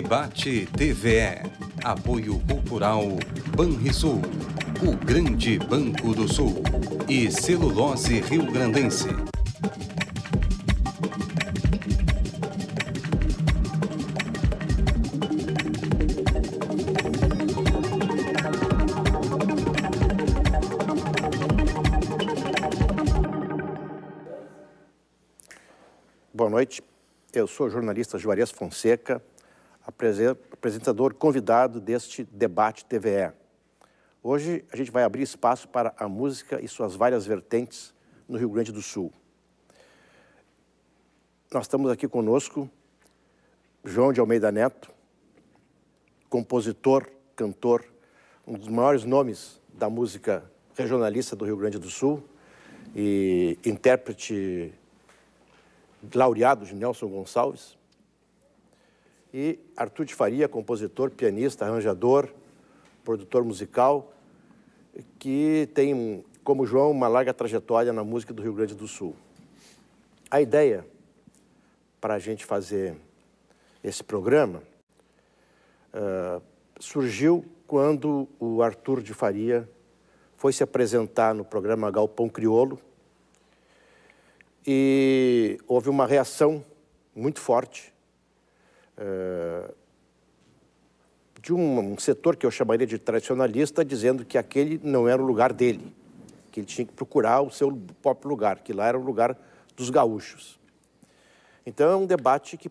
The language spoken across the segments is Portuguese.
Debate TVE. Apoio Cultural Banrisul, o Grande Banco do Sul e Celulose Rio Grandense. Boa noite, eu sou o jornalista Juarez Fonseca apresentador convidado deste debate TVE. Hoje a gente vai abrir espaço para a música e suas várias vertentes no Rio Grande do Sul. Nós estamos aqui conosco João de Almeida Neto, compositor, cantor, um dos maiores nomes da música regionalista do Rio Grande do Sul e intérprete laureado de Nelson Gonçalves e Artur de Faria, compositor, pianista, arranjador, produtor musical, que tem, como João, uma larga trajetória na música do Rio Grande do Sul. A ideia para a gente fazer esse programa uh, surgiu quando o Arthur de Faria foi se apresentar no programa Galpão Criolo e houve uma reação muito forte eh, de um, setor que eu chamaria de tradicionalista, dizendo que aquele não era o lugar dele, que ele tinha que procurar o seu próprio lugar, que lá era o lugar dos gaúchos. Então é um debate que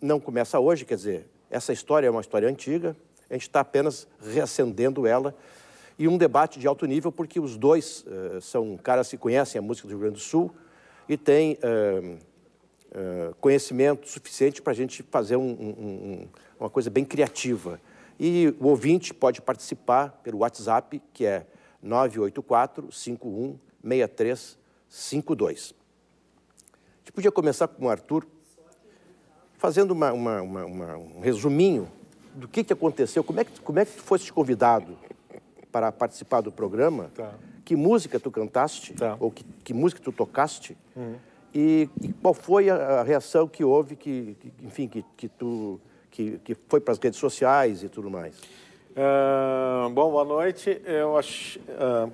não começa hoje, quer dizer, essa história é uma história antiga, a gente está apenas reacendendo ela, e um debate de alto nível, porque os dois uh, são caras que conhecem a música do Rio Grande do Sul e têm uh, eh, conhecimento suficiente para a gente fazer um, um, uma coisa bem criativa. E o ouvinte pode participar pelo WhatsApp, que é 984 51 A gente podia começar com o Arthur, fazendo uma, uma, uma, um resuminho do que, que aconteceu, como é que, como é que tu foste convidado para participar do programa, tá. que música tu cantaste, tá. ou que, que música tu tocaste, uhum. E, e qual foi a, a, reação que houve, que, que enfim, que, que tu que, que foi para as redes sociais e tudo mais? Uh, bom, boa noite. Eu acho, uh, ah,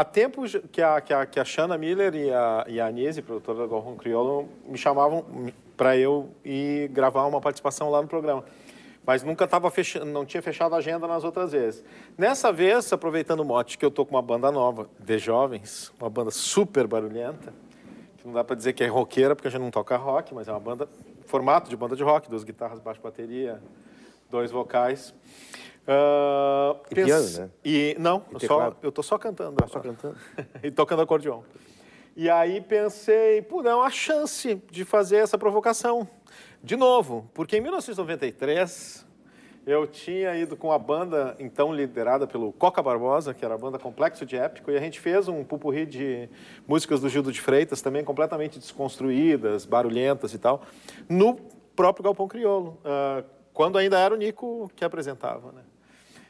há tempos que a, que a, que a Shana Miller e a, e a Anise, produtora da Gorron Criolo, me chamavam para eu ir gravar uma participação lá no programa. Mas nunca estava fechando, não tinha fechado a agenda nas outras vezes. Nessa vez, aproveitando o mote que eu tô com uma banda nova, de jovens, uma banda super barulhenta, não dá para dizer que é roqueira, porque a gente não toca rock, mas é uma banda, formato de banda de rock, duas guitarras, baixo, bateria, dois vocais. Uh, e pens... piano, né? E, não, e eu, só, eu tô só cantando. Tá só cantando? e tocando acordeon. E aí pensei, pô, é uma chance de fazer essa provocação. De novo, porque em 1993 eu tinha ido com a banda, então liderada pelo Coca Barbosa, que era a banda Complexo de Épico, e a gente fez um pupurri de músicas do Gildo de Freitas, também completamente desconstruídas, barulhentas e tal, no próprio Galpão Crioulo, uh, ah, quando ainda era o Nico que apresentava, né?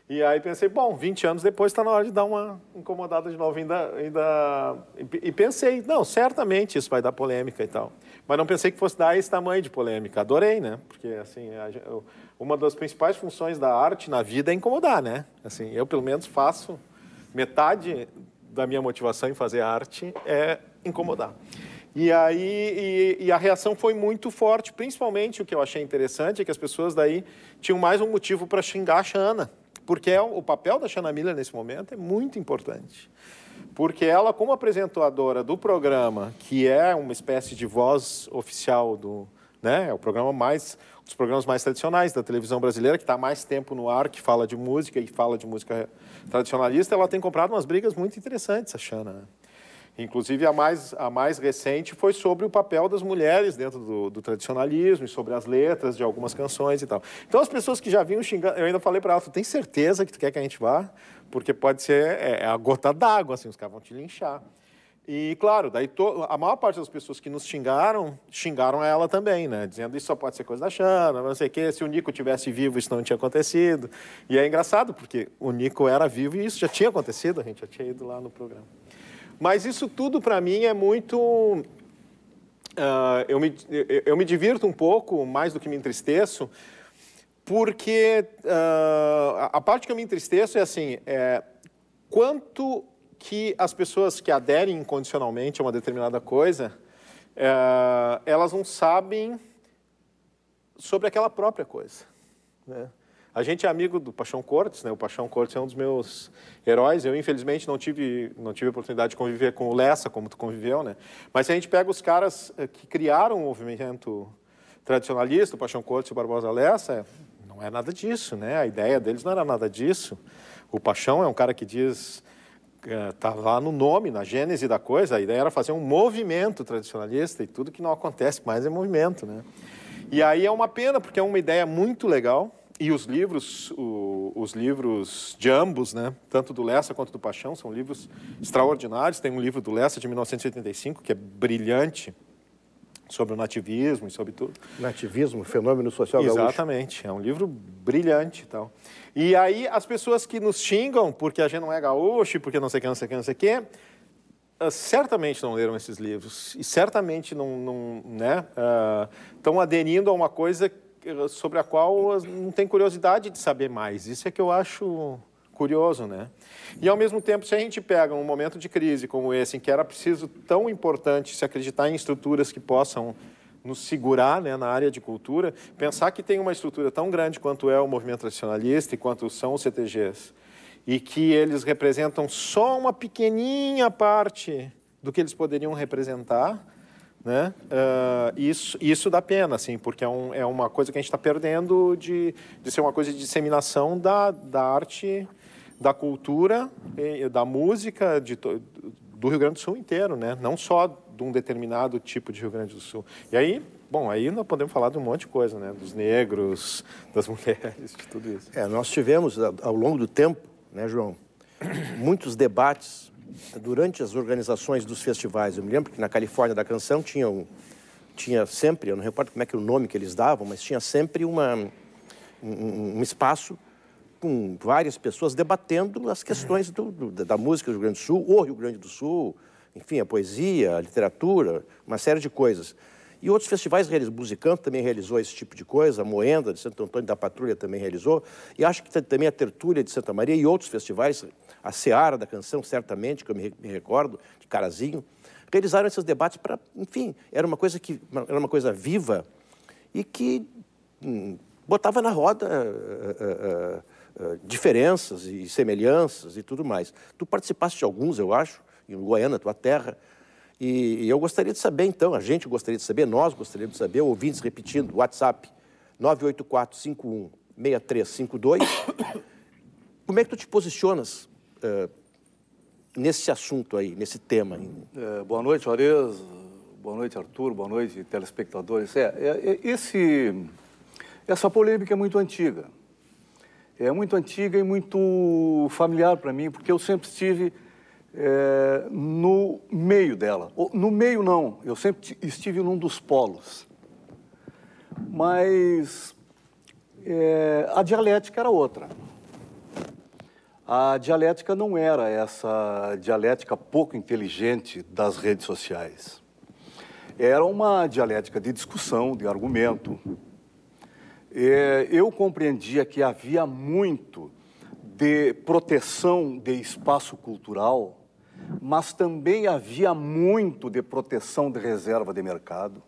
E aí pensei, bom, 20 anos depois está na hora de dar uma incomodada de novo. Ainda, ainda... E, e pensei, não, certamente isso vai dar polêmica e tal. Mas não pensei que fosse dar esse tamanho de polêmica. Adorei, né? Porque, assim, a, eu, uma das principais funções da arte na vida é incomodar, né? Assim, eu, pelo menos, faço metade da minha motivação em fazer arte é incomodar. E aí, e, e, a reação foi muito forte, principalmente o que eu achei interessante é que as pessoas daí tinham mais um motivo para xingar a Xana. Porque é, o papel da Shana Miller nesse momento é muito importante. Porque ela, como apresentadora do programa, que é uma espécie de voz oficial do. Né, é o programa mais. Um dos programas mais tradicionais da televisão brasileira, que está mais tempo no ar, que fala de música e fala de música tradicionalista, ela tem comprado umas brigas muito interessantes, a Shana. Inclusive, a mais, a mais recente foi sobre o papel das mulheres dentro do, do tradicionalismo e sobre as letras de algumas canções e tal. Então, as pessoas que já vinham xingando, eu ainda falei para ela, tu tem certeza que tu quer que a gente vá? Porque pode ser é, é, a gota d'água, assim, os caras vão te linchar. E, claro, daí to... a maior parte das pessoas que nos xingaram, xingaram a ela também, né? Dizendo isso só pode ser coisa da Xana, não sei o quê. Se o Nico tivesse vivo, isso não tinha acontecido. E é engraçado, porque o Nico era vivo e isso já tinha acontecido, a gente já tinha ido lá no programa. Mas isso tudo para mim é muito. Uh, eu, me, eu me divirto um pouco, mais do que me entristeço, porque uh, a parte que eu me entristeço é assim: é, quanto que as pessoas que aderem incondicionalmente a uma determinada coisa, é, elas não sabem sobre aquela própria coisa. Né? A gente é amigo do Paixão Cortes, né? O Paixão Cortes é um dos meus heróis. Eu, infelizmente, não tive, não tive oportunidade de conviver com o Lessa, como tu conviveu, né? Mas se a gente pega os caras eh, que criaram o movimento tradicionalista, o Paixão Cortes e o Barbosa Lessa, não é nada disso, né? A ideia deles não era nada disso. O Paixão é um cara que diz estava eh, tá lá no nome, na gênese da coisa, a ideia era fazer um movimento tradicionalista e tudo que não acontece mais é movimento, né? E aí é uma pena, porque é uma ideia muito legal, e os livros, o, os livros de ambos, né, tanto do Lessa quanto do Paixão, são livros extraordinários. Tem um livro do Lessa de 1985 que é brilhante sobre o nativismo e sobre tudo. Nativismo, fenômeno social Exatamente, gaúcho. é um livro brilhante e tal. E aí as pessoas que nos xingam porque a gente não é gaúcho, porque não sei o que, não sei o que, não sei o que, ah, certamente não leram esses livros e certamente não, não né, estão ah, uh, aderindo a uma coisa sobre a qual não tem curiosidade de saber mais. Isso é que eu acho curioso, né? E ao mesmo tempo, se a gente pega um momento de crise como esse, em que era preciso tão importante se acreditar em estruturas que possam nos segurar né, na área de cultura, pensar que tem uma estrutura tão grande quanto é o movimento tradicionalista e quanto são os CTGs, e que eles representam só uma pequenininha parte do que eles poderiam representar, né? Uh, isso, isso dá pena, assim, porque é, um, é uma coisa que a gente está perdendo de, de ser uma coisa de disseminação da, da arte, da cultura, da música de, do Rio Grande do Sul inteiro, né? Não só de um determinado tipo de Rio Grande do Sul. E aí, bom, aí nós podemos falar de um monte de coisa, né? Dos negros, das mulheres, de tudo isso. É, nós tivemos, ao longo do tempo, né, João, muitos debates durante as organizações dos festivais. Eu me lembro que na Califórnia da Canção tinha, um, tinha sempre, eu não recordo como é que o nome que eles davam, mas tinha sempre uma, um, um espaço com várias pessoas debatendo as questões do, do, da música do Rio Grande do Sul, o Rio Grande do Sul, enfim, a poesia, a literatura, uma série de coisas. E outros festivais, Musicanto também realizou esse tipo de coisa, a Moenda de Santo Antônio da Patrulha também realizou, e acho que também a Tertúlia de Santa Maria e outros festivais a Seara da Canção, certamente, que eu me, recordo, de Carazinho, realizaram esses debates para, enfim, era uma coisa que era uma coisa viva e que hum, botava na roda uh, uh, uh, diferenças e semelhanças e tudo mais. Tu participaste de alguns, eu acho, em Goiânia, tua terra, e, e, eu gostaria de saber, então, a gente gostaria de saber, nós gostaríamos de saber, ouvintes repetindo, WhatsApp 984 51 como é que tu te posicionas eh, nesse assunto aí, nesse tema? É, boa noite, Juarez. Boa noite, Arthur. Boa noite, telespectadores. É, é, é, esse, essa polêmica é muito antiga. É muito antiga e muito familiar para mim, porque eu sempre estive é, no meio dela. No meio, não. Eu sempre estive num dos polos. Mas é, a dialética era outra. A dialética não era essa dialética pouco inteligente das redes sociais. Era uma dialética de discussão, de argumento. É, eu compreendia que havia muito de proteção de espaço cultural, mas também havia muito de proteção de reserva de mercado.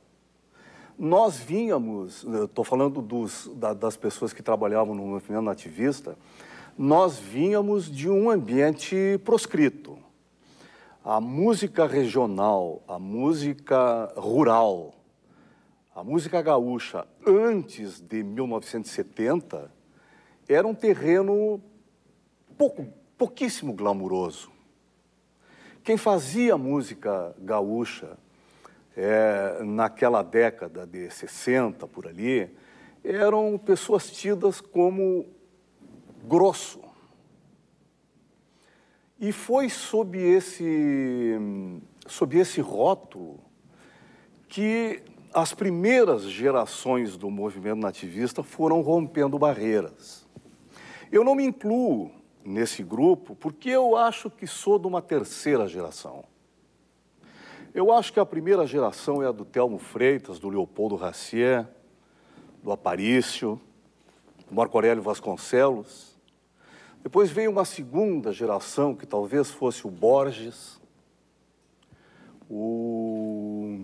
Nós vínhamos, estou falando dos, das pessoas que trabalhavam no movimento nativista, nós vínhamos de um ambiente proscrito. A música regional, a música rural, a música gaúcha antes de 1970 era um terreno pouco, pouquíssimo glamuroso. Quem fazia música gaúcha é, naquela década de 60, por ali, eram pessoas tidas como grosso. E foi sob esse, sob esse rótulo que as primeiras gerações do movimento nativista foram rompendo barreiras. Eu não me incluo nesse grupo porque eu acho que sou de uma terceira geração. Eu acho que a primeira geração é a do Telmo Freitas, do Leopoldo Racier, do Aparício, do Marco Aurélio Vasconcelos. Depois veio uma segunda geração, que talvez fosse o Borges, o,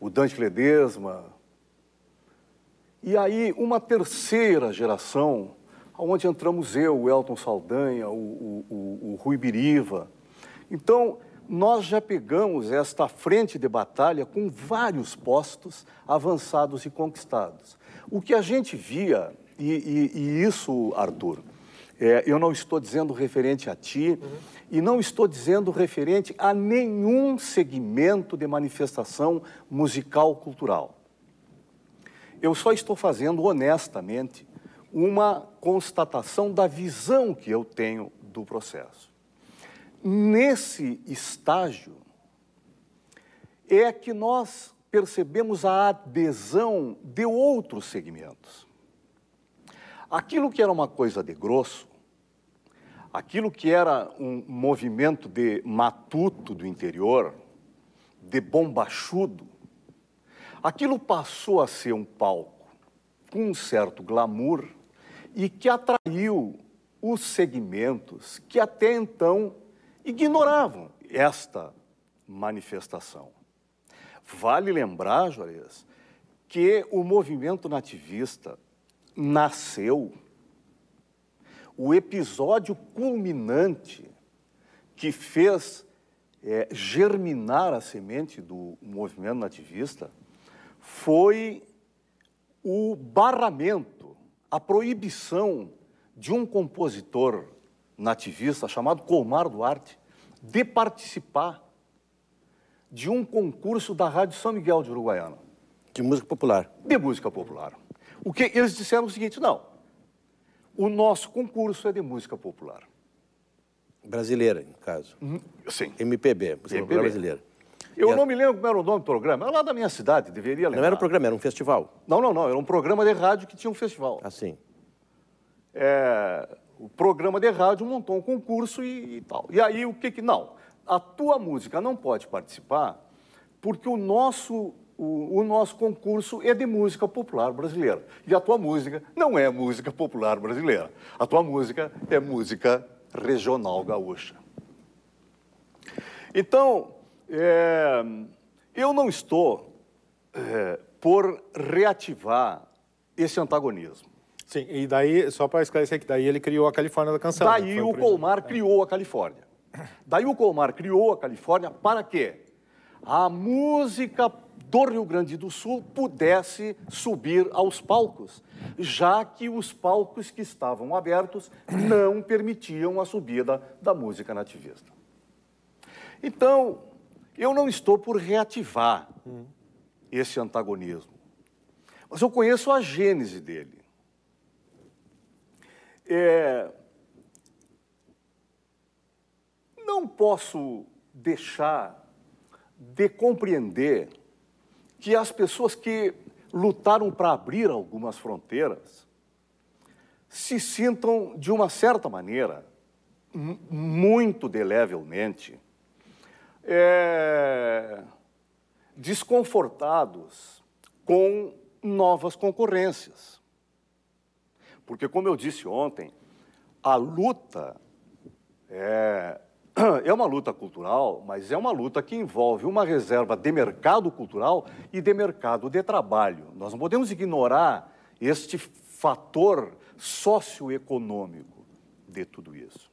o Dante Ledesma. E aí uma terceira geração, onde entramos eu, o Elton Saldanha, o, o, o, o Rui Biriva. Então, nós já pegamos esta frente de batalha com vários postos avançados e conquistados. O que a gente via, e, e, e isso, Arthur, é, eu não estou dizendo referente a ti uhum. e não estou dizendo referente a nenhum segmento de manifestação musical cultural. Eu só estou fazendo honestamente uma constatação da visão que eu tenho do processo. Nesse estágio é que nós percebemos a adesão de outros segmentos. Aquilo que era uma coisa de grosso Aquilo que era um movimento de matuto do interior, de bombachudo, aquilo passou a ser um palco com um certo glamour e que atraiu os segmentos que até então ignoravam esta manifestação. Vale lembrar, Juarez, que o movimento nativista nasceu o episódio culminante que fez é, germinar a semente do movimento nativista foi o barramento, a proibição de um compositor nativista chamado Colmar Duarte de participar de um concurso da Rádio São Miguel de Uruguaiana. De música popular. De música popular. O que eles disseram é o seguinte, não, o nosso concurso é de música popular. Brasileira, no caso. Uhum. Sim. MPB, música MPB. popular brasileira. Eu não me lembro como era o nome do programa. Era lá da minha cidade, deveria lembrar. Não era um programa, era um festival. Não, não, não. Era um programa de rádio que tinha um festival. Assim. É... o programa de rádio montou um concurso e, e tal. E aí o que que. Não, a tua música não pode participar porque o nosso o, o, nosso concurso é de música popular brasileira. E a tua música não é música popular brasileira. A tua música é música regional gaúcha. Então, é, eu não estou é, por reativar esse antagonismo. Sim, e daí, só para esclarecer que daí ele criou a Califórnia da Canção. Né? Daí o Colmar criou a Califórnia. Daí o Colmar criou a Califórnia para quê? A música do Rio Grande do Sul pudesse subir aos palcos, já que os palcos que estavam abertos não permitiam a subida da música nativista. Então, eu não estou por reativar esse antagonismo, mas eu conheço a gênese dele. É... Não posso deixar de compreender que as pessoas que lutaram para abrir algumas fronteiras se sintam, de uma certa maneira, muito delevelmente, é, desconfortados com novas concorrências. Porque, como eu disse ontem, a luta é, é uma luta cultural, mas é uma luta que envolve uma reserva de mercado cultural e de mercado de trabalho. Nós não podemos ignorar este fator socioeconômico de tudo isso.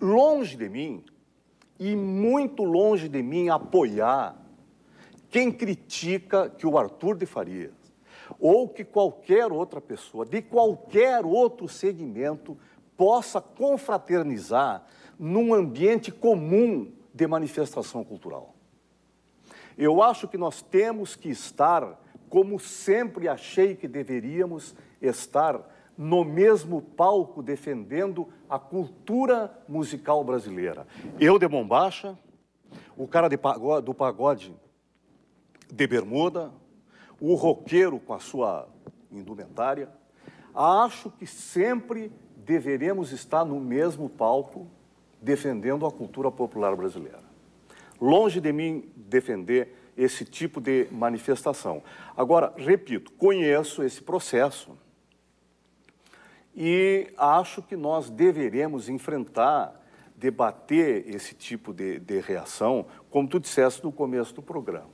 Longe de mim, e muito longe de mim, apoiar quem critica que o Arthur de Faria ou que qualquer outra pessoa de qualquer outro segmento possa confraternizar num ambiente comum de manifestação cultural. Eu acho que nós temos que estar, como sempre achei que deveríamos estar, no mesmo palco defendendo a cultura musical brasileira. Eu de bombacha, o cara pagode, do pagode de bermuda, o roqueiro com a sua indumentária. Acho que sempre deveremos estar no mesmo palco defendendo a cultura popular brasileira. Longe de mim defender esse tipo de manifestação. Agora, repito, conheço esse processo e acho que nós deveremos enfrentar, debater esse tipo de, de reação, como tu disseste no começo do programa,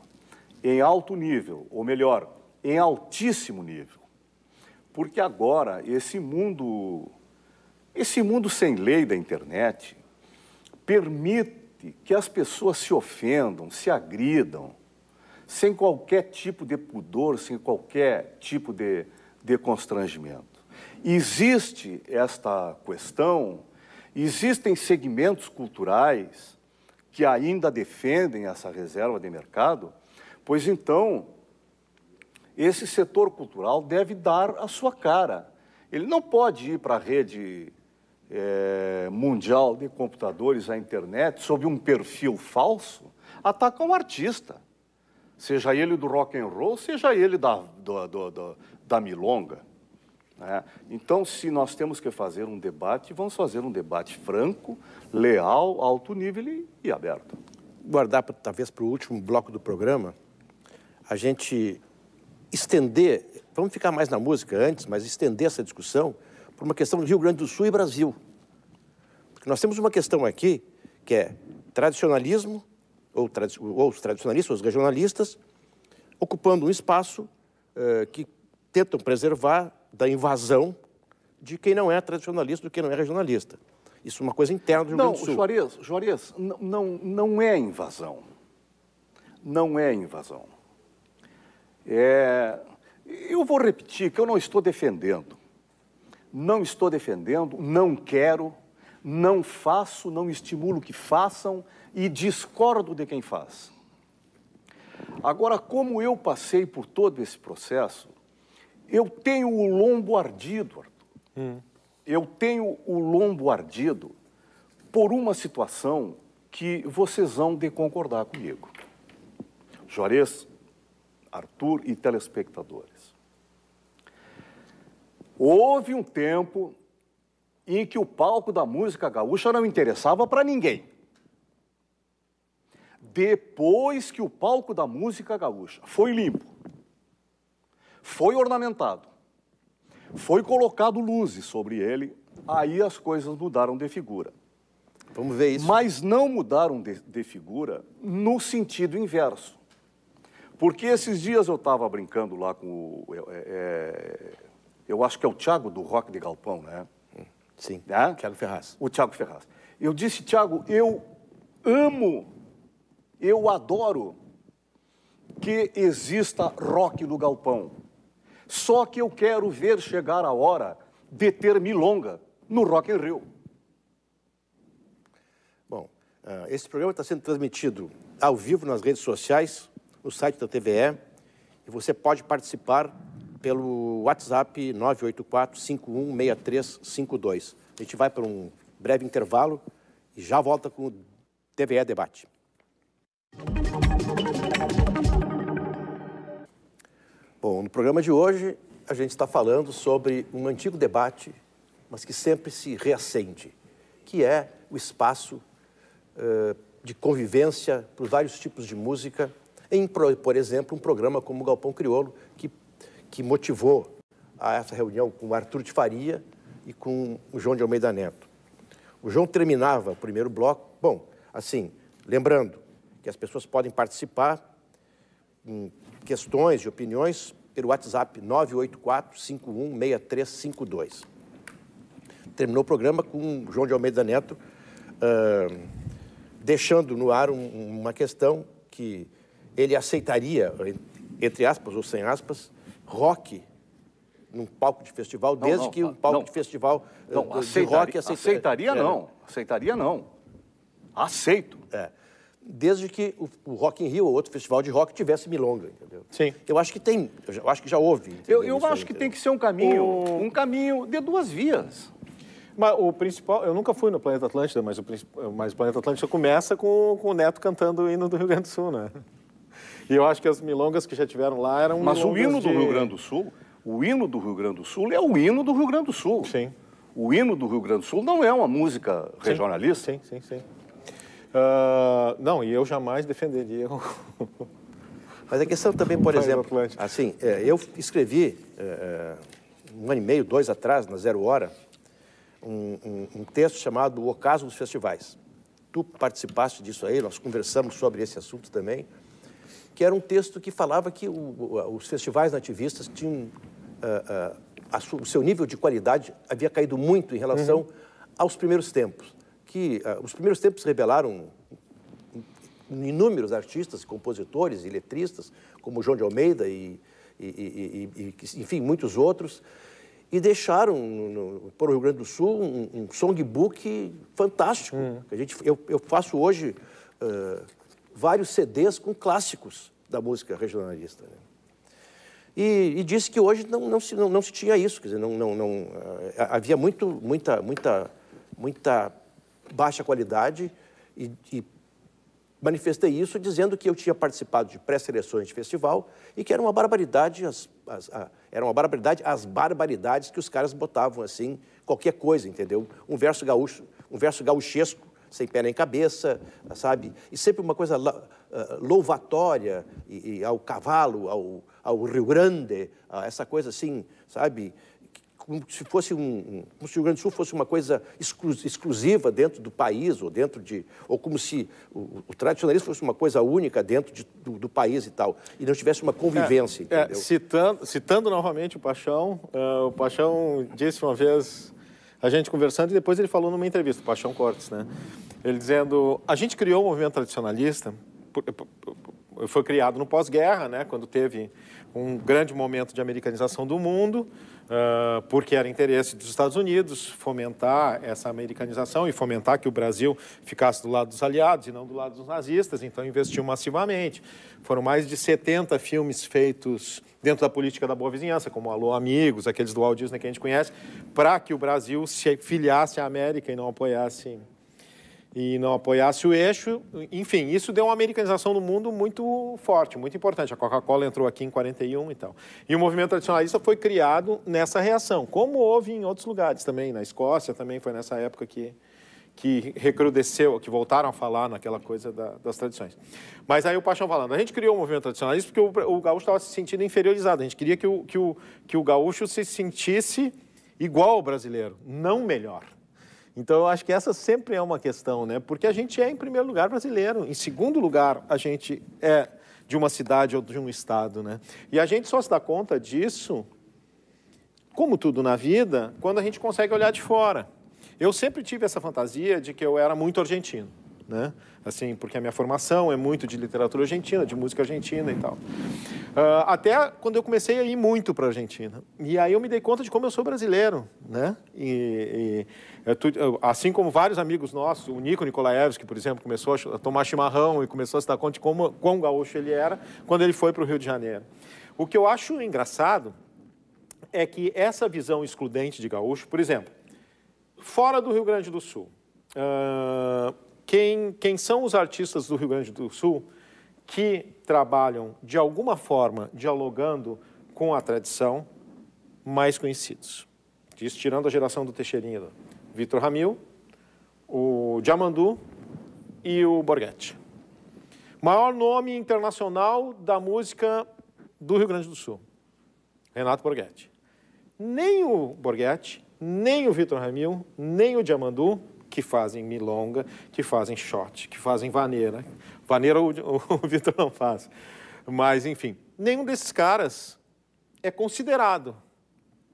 em alto nível, ou melhor, em altíssimo nível. Porque agora esse mundo, esse mundo sem lei da internet, permite que as pessoas se ofendam, se agridam, sem qualquer tipo de pudor, sem qualquer tipo de, de constrangimento. Existe esta questão, existem segmentos culturais que ainda defendem essa reserva de mercado, pois então esse setor cultural deve dar a sua cara. Ele não pode ir para a rede é, mundial de computadores, a internet, sob um perfil falso, ataca um artista, seja ele do rock and roll, seja ele da, do, do, do, da milonga. Né? Então, se nós temos que fazer um debate, vamos fazer um debate franco, leal, alto nível e, e aberto. Guardar, talvez, para o último bloco do programa, a gente estender, vamos ficar mais na música antes, mas estender essa discussão por uma questão do Rio Grande do Sul e Brasil. Porque nós temos uma questão aqui que é tradicionalismo, ou, tradi ou os tradicionalistas, ou os regionalistas, ocupando um espaço eh, que tentam preservar da invasão de quem não é tradicionalista, do que não é regionalista. Isso é uma coisa interna do Rio não, Grande do Sul. Juarez, Juarez não, não, não é invasão. Não é invasão. É... Eu vou repetir que eu não estou defendendo não estou defendendo, não quero, não faço, não estimulo que façam e discordo de quem faz. Agora, como eu passei por todo esse processo, eu tenho o lombo ardido, Arthur. Hum. Eu tenho o lombo ardido por uma situação que vocês vão de concordar comigo. Juarez, Arthur e telespectadores. Houve um tempo em que o palco da música gaúcha não interessava para ninguém. Depois que o palco da música gaúcha foi limpo, foi ornamentado, foi colocado luzes sobre ele, aí as coisas mudaram de figura. Vamos ver isso. Mas não mudaram de, de figura no sentido inverso. Porque esses dias eu estava brincando lá com o, é, é, é eu acho que é o Thiago do Rock de Galpão, né? Sim. Né? Thiago Ferraz. O Thiago Ferraz. Eu disse, Thiago, eu amo, eu adoro que exista rock no galpão. Só que eu quero ver chegar a hora de ter milonga no Rock in Rio. Bom, ah, esse programa está sendo transmitido ao vivo nas redes sociais, no site da TVE, e você pode participar pelo WhatsApp 984-516352. A gente vai para um breve intervalo e já volta com o TVE Debate. Bom, no programa de hoje a gente está falando sobre um antigo debate, mas que sempre se reacende, que é o espaço uh, de convivência para os vários tipos de música, em, por exemplo, um programa como o Galpão Crioulo, que que motivou a essa reunião com o Arthur de Faria e com o João de Almeida Neto. O João terminava o primeiro bloco, bom, assim, lembrando que as pessoas podem participar em questões e opiniões pelo WhatsApp 984-516352. Terminou o programa com o João de Almeida Neto uh, deixando no ar um, uma questão que ele aceitaria, entre aspas ou sem aspas, rock num palco de festival, não, desde não, que um ah, palco não, de festival eh, não, de aceitaria, rock aceita... aceitaria é, não, aceitaria não. Aceito. É. Desde que o, o, Rock in Rio ou outro festival de rock tivesse milonga, entendeu? Sim. Eu acho que tem, eu acho que já houve. Eu, eu acho aí, que entendeu? tem que ser um caminho, o... um caminho de duas vias. Mas o principal, eu nunca fui no Planeta Atlântida, mas o, mas o Planeta Atlântida começa com, com o Neto cantando o hino do Rio Grande do Sul, né? E eu acho que as milongas que já tiveram lá eram. Mas o hino do Rio Grande do Sul, o hino do Rio Grande do Sul é o hino do Rio Grande do Sul. Sim. O hino do Rio Grande do Sul não é uma música regionalista. Sim, sim, sim. sim. Uh, ah, não, e eu jamais defenderia. Mas a questão também, por exemplo, assim, é, eu escrevi é, é, um ano e meio, dois atrás, na Zero Hora, um, um, um, texto chamado O Ocaso dos Festivais. Tu participaste disso aí, nós conversamos sobre esse assunto também que era um texto que falava que o, os festivais nativistas tinham. Uh, uh, o seu nível de qualidade havia caído muito em relação uhum. aos primeiros tempos. que uh, Os primeiros tempos revelaram inúmeros artistas, compositores e letristas, como João de Almeida e, e, e, e enfim, muitos outros, e deixaram para o Rio Grande do Sul um, um songbook fantástico. Uhum. A gente, eu, eu faço hoje... Uh, vários CDs com clássicos da música regionalista. Né? E, e, disse que hoje não, não, se, não, não se tinha isso, quer dizer, não, não, não, eh, havia muito, muita, muita, muita baixa qualidade e, e manifestei isso dizendo que eu tinha participado de pré-seleções de festival e que era uma barbaridade, as, as a, era uma barbaridade as barbaridades que os caras botavam assim, qualquer coisa, entendeu? Um verso gaúcho, um verso gauchesco sem pé nem cabeça, sabe? E sempre uma coisa ah, louvatória e, e ao cavalo, ao, ao Rio Grande, ah, essa coisa assim, sabe? Como se fosse um, como se o Rio Grande do Sul fosse uma coisa exclu, exclusiva dentro do país ou dentro de, ou como se o, o tradicionalismo fosse uma coisa única dentro de, do, do, país e tal, e não tivesse uma convivência. É, é, citando, citando novamente o Paixão, uh, o Paixão disse uma vez a gente conversando e depois ele falou numa entrevista, Paixão Cortes, né? Ele dizendo, a gente criou o um movimento tradicionalista, foi criado no pós-guerra, né? Quando teve um grande momento de americanização do mundo, Uh, porque era interesse dos Estados Unidos fomentar essa americanização e fomentar que o Brasil ficasse do lado dos aliados e não do lado dos nazistas, então investiu massivamente. Foram mais de 70 filmes feitos dentro da política da boa vizinhança, como Alô Amigos, aqueles do Walt Disney que a gente conhece, para que o Brasil se filiasse à América e não apoiasse e não apoiasse o eixo. Enfim, isso deu uma americanização no mundo muito forte, muito importante. A Coca-Cola entrou aqui em 41 e tal. Então. E o movimento tradicionalista foi criado nessa reação, como houve em outros lugares também, na Escócia também foi nessa época que que recrudesceu, que voltaram a falar naquela coisa da, das tradições. Mas aí o Paixão falando, a gente criou o um movimento tradicionalista porque o, o gaúcho estava se sentindo inferiorizado, a gente queria que o, que, o, que o gaúcho se sentisse igual ao brasileiro, não melhor. Então, eu acho que essa sempre é uma questão, né? Porque a gente é, em primeiro lugar, brasileiro. Em segundo lugar, a gente é de uma cidade ou de um estado, né? E a gente só se dá conta disso, como tudo na vida, quando a gente consegue olhar de fora. Eu sempre tive essa fantasia de que eu era muito argentino né? Assim, porque a minha formação é muito de literatura argentina, de música argentina e tal. Uh, até quando eu comecei a ir muito para a Argentina. E aí eu me dei conta de como eu sou brasileiro, né? E, e tu, eu, assim como vários amigos nossos, o Nico Nikolaevski, por exemplo, começou a tomar chimarrão e começou a se dar conta de como, quão gaúcho ele era quando ele foi para o Rio de Janeiro. O que eu acho engraçado é que essa visão excludente de gaúcho, por exemplo, fora do Rio Grande do Sul, uh, quem, quem são os artistas do Rio Grande do Sul que trabalham de alguma forma dialogando com a tradição mais conhecidos. Diz, tirando a geração do Teixeirinha, Vitor Ramil, o Diamandu e o Borghetti. Maior nome internacional da música do Rio Grande do Sul, Renato Borghetti. Nem o Borghetti, nem o Vitor Ramil, nem o Diamandu que fazem milonga, que fazem shot, que fazem vaneira. Vaneira o, o, o Vitor não faz. Mas, enfim, nenhum desses caras é considerado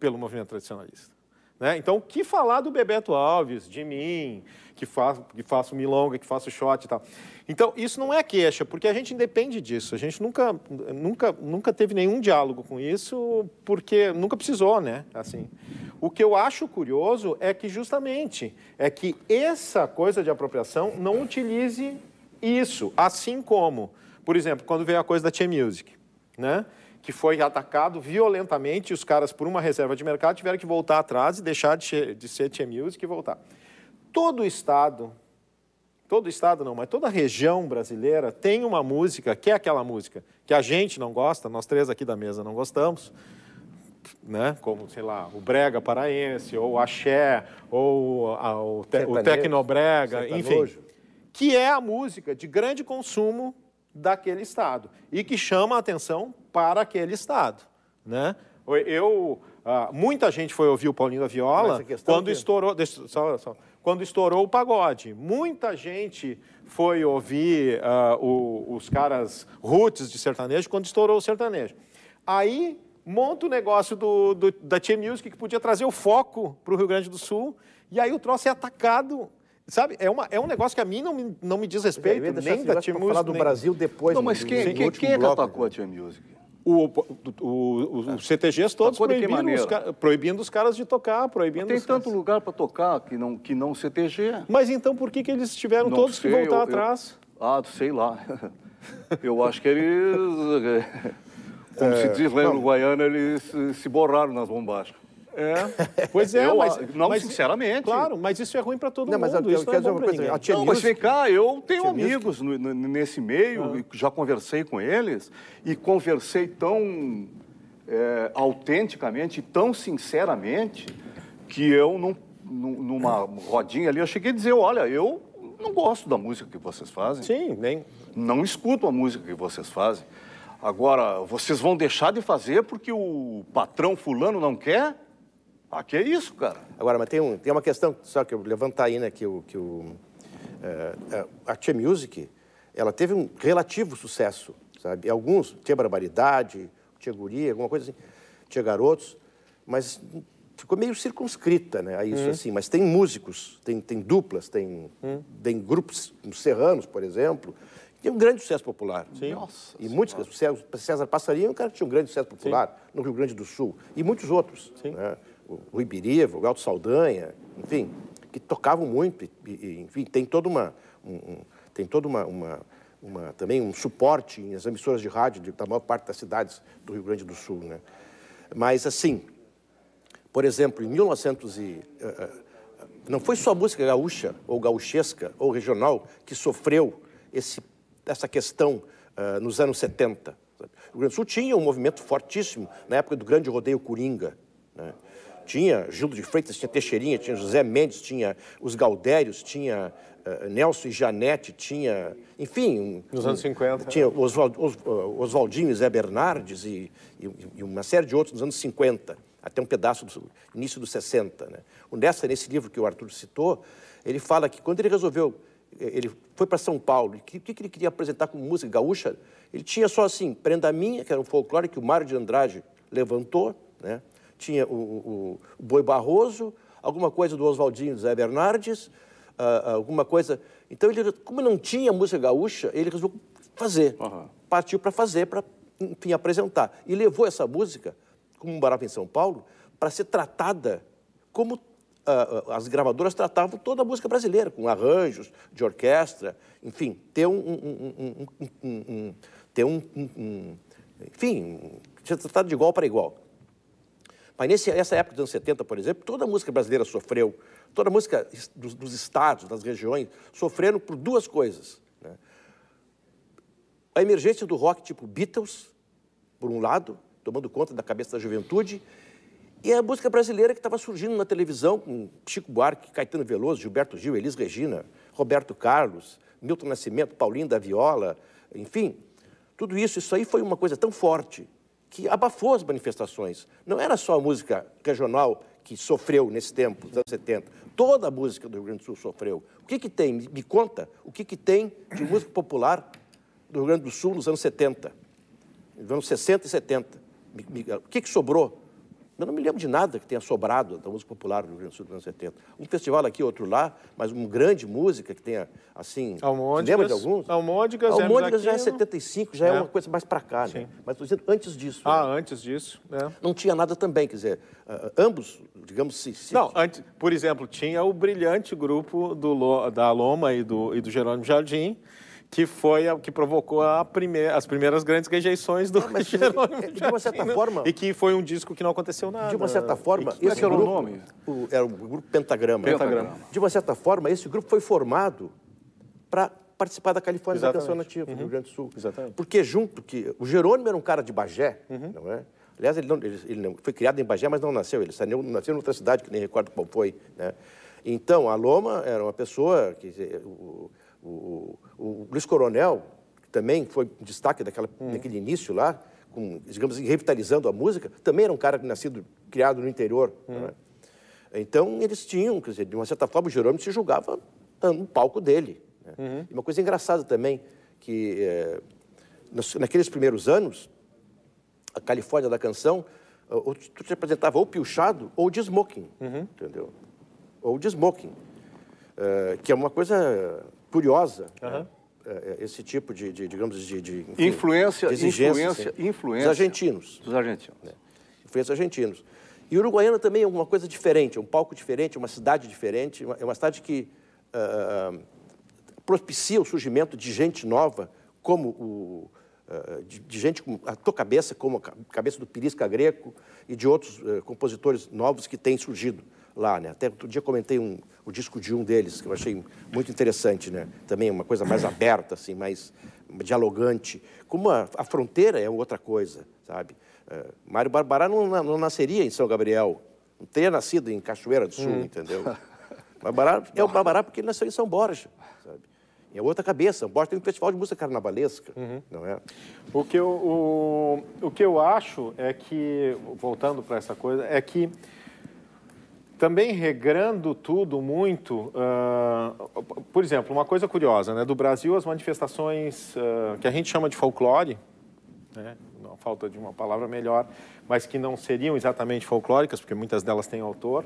pelo movimento tradicionalista. Né? Então, o que falar do Bebeto Alves, de mim, que faço, que faço milonga, que faço shot e tal? Então, isso não é queixa, porque a gente independe disso. A gente nunca, nunca, nunca teve nenhum diálogo com isso, porque nunca precisou, né? Assim. O que eu acho curioso é que, justamente, é que essa coisa de apropriação não utilize isso, assim como, por exemplo, quando veio a coisa da Tia Music, né? que foi atacado violentamente, os caras, por uma reserva de mercado, tiveram que voltar atrás e deixar de, de ser Tia Music e voltar. Todo o Estado todo estado não, mas toda região brasileira tem uma música que é aquela música que a gente não gosta, nós três aqui da mesa não gostamos, né? Como, sei lá, o brega paraense, ou o axé, ou a, o, te, o tecnobrega, enfim. Que é a música de grande consumo daquele estado e que chama a atenção para aquele estado, né? Eu, ah, muita gente foi ouvir o Paulinho da Viola quando é estourou... Deixa, só, só quando estourou o pagode. Muita gente foi ouvir uh, o, os caras roots de sertanejo quando estourou o sertanejo. Aí monta o negócio do, do da T-Music que podia trazer o foco para o Rio Grande do Sul, e aí o troço é atacado Sabe, é, uma, é um negócio que a mim não me, não me diz respeito, nem da Tia Music. falar do nem... Brasil depois. Não, mas quem, quem, quem é que atacou a Tia Music? o, o, os é. CTGs todos Tocou proibindo os, proibindo os caras de tocar, proibindo Tem tanto caras. lugar para tocar que não, que não CTG. Mas então por que, que eles tiveram não todos sei, que voltar eu, atrás? Eu, ah, sei lá. Eu acho que eles, como é, se diz lá em Uruguaiana, eles se, se borraram nas bombas é. Pois é, eu, mas, ah, não, mas, sinceramente. Claro, mas isso é ruim para todo não, mundo. Mas eu, isso eu, não é bom coisa, Não, mas vem cá, eu tenho amigos no, no, nesse meio, ah. já conversei com eles, e conversei tão é, autenticamente, tão sinceramente, que eu, num, numa rodinha ali, eu cheguei a dizer, olha, eu não gosto da música que vocês fazem. Sim, nem, Não escuto a música que vocês fazem. Agora, vocês vão deixar de fazer porque o patrão fulano não quer? Aqui ah, é isso, cara. Agora, mas tem, um, tem uma questão, só que eu levantar aí, né, que o... Que o é, é a Tia Music, ela teve um relativo sucesso, sabe? alguns, Tchê Barbaridade, Tchê Guria, alguma coisa assim, Tchê Garotos, mas ficou meio circunscrita né, a isso, uhum. assim. Mas tem músicos, tem, tem duplas, tem, uhum. tem grupos, os serranos, por exemplo, que tem um grande sucesso popular. Sim. Nossa E muitos, César, César Passarinho é um cara que tinha um grande sucesso popular Sim. no Rio Grande do Sul. E muitos outros, Sim. Né? o Rui Biriva, o Galto Saldanha, enfim, que tocavam muito, e, e, enfim, tem toda uma. Um, um, tem toda uma, uma, uma, também um suporte nas emissoras de rádio de, da maior parte das cidades do Rio Grande do Sul. Né? Mas, assim, por exemplo, em 1900 e, uh, não foi só a música gaúcha, ou gauchesca, ou regional, que sofreu esse, essa questão uh, nos anos 70. Sabe? O Rio Grande do Sul tinha um movimento fortíssimo na época do grande rodeio Coringa, né? Tinha Gildo de Freitas, tinha Teixeirinha, tinha José Mendes, tinha os Galdérios, tinha uh, Nelson e Janete, tinha, enfim... Um, Nos anos 50. Tinha Os, eh, Oswaldinho e Zé Bernardes e, e, e, uma série de outros nos anos 50, até um pedaço do início dos 60. Né? O Nessa, nesse livro que o Arthur citou, ele fala que quando ele resolveu eh, ele foi para São Paulo. O que, que ele queria apresentar como música gaúcha? Ele tinha só assim, Prenda Minha, que era um folclore que o Mário de Andrade levantou, né? tinha o, o, o Boi Barroso, alguma coisa do Oswaldinho Zé Bernardes, uh, alguma coisa. Então, ele, como não tinha música gaúcha, ele resolveu fazer. Uhum. Partiu para fazer, para, enfim, apresentar. E levou essa música, como um barato em São Paulo, para ser tratada como uh, as gravadoras tratavam toda a música brasileira, com arranjos de orquestra, enfim, ter um. um, um, um ter um, enfim, ser tratado de igual para igual. Mas nesse, nessa época dos anos 70, por exemplo, toda a música brasileira sofreu, toda a música dos, dos estados, das regiões, sofreram por duas coisas. Né? A emergência do rock tipo Beatles, por um lado, tomando conta da cabeça da juventude, e a música brasileira que estava surgindo na televisão com Chico Buarque, Caetano Veloso, Gilberto Gil, Elis Regina, Roberto Carlos, Milton Nascimento, Paulinho da Viola, enfim, tudo isso, isso aí foi uma coisa tão forte que abafou as manifestações. Não era só a música regional que sofreu nesse tempo, dos anos 70. Toda a música do Rio Grande do Sul sofreu. O que, que tem? Me conta o que, que tem de música popular do Rio Grande do Sul nos anos 70, nos anos 60 e 70. o que, que sobrou? Eu não me lembro de nada que tenha sobrado da música popular no Rio Grande do Sul dos anos 70. Um festival aqui, outro lá, mas uma grande música que tenha, assim... Almôndegas. Lembra de alguns? Almôndegas. Almôndegas já é 75, né? já é, é uma coisa mais para cá, né? Sim. né? Mas estou dizendo antes disso. Ah, né? antes disso, né? Não tinha nada também, quer dizer, uh, ambos, digamos, se... se... Não, antes, por exemplo, tinha o brilhante grupo do, da Loma e do, e do Jerônimo Jardim, que foi o que provocou primeira, as primeiras grandes rejeições do ah, Jerônimo de, uma certa né? forma e que foi um disco que não aconteceu nada de uma certa forma é que, esse era o nome o, era o grupo Pentagrama. Pentagrama de uma certa forma esse grupo foi formado para participar da Califórnia Exatamente. da Canção Nativa uhum. do Rio uhum. Grande do Sul Exatamente. porque junto que o Jerônimo era um cara de Bagé uhum. não é aliás ele não, ele, ele não, foi criado em Bagé mas não nasceu ele nasceu, nasceu em outra cidade que nem recordo qual foi né então a Loma era uma pessoa que o, o, o, o Luiz Coronel, que também foi um destaque daquela, hum. naquele início lá, com, digamos assim, revitalizando a música, também era um cara nascido, criado no interior. Hum. Né? Então, eles tinham, quer dizer, de uma certa forma, o Jerônimo se julgava no palco dele. Né? Uhum. E uma coisa engraçada também, que é, naqueles primeiros anos, a Califórnia da canção, eh, ou tu te apresentava ou piochado ou de smoking, uhum. entendeu? Ou de smoking, uh, que é uma coisa curiosa. Uhum. esse tipo de, de digamos, de, de enfim, influência, de influência, assim, influência dos argentinos. Dos argentinos. Né? Influência argentinos. E Uruguaiana também é uma coisa diferente, um palco diferente, uma cidade diferente, é uma cidade que uh, propicia o surgimento de gente nova, como o, uh, de, de, gente com a tua cabeça, como a cabeça do Pirisca Greco e de outros uh, compositores novos que têm surgido lá, né? Até outro dia comentei um, o disco de um deles, que eu achei muito interessante, né? Também uma coisa mais aberta, assim, mais dialogante. Como a, a fronteira é outra coisa, sabe? É, Mário Barbará não, não, nasceria em São Gabriel, não teria nascido em Cachoeira do Sul, hum. entendeu? Barbará é o Barbará porque ele nasceu em São Borja, sabe? É outra cabeça. São Borja tem um festival de música carnavalesca, uhum. não é? O que, eu, o, o que eu acho é que, voltando para essa coisa, é que também regrando tudo muito, uh, por exemplo, uma coisa curiosa, né? Do Brasil, as manifestações uh, que a gente chama de folclore, né? falta de uma palavra melhor, mas que não seriam exatamente folclóricas, porque muitas delas têm autor,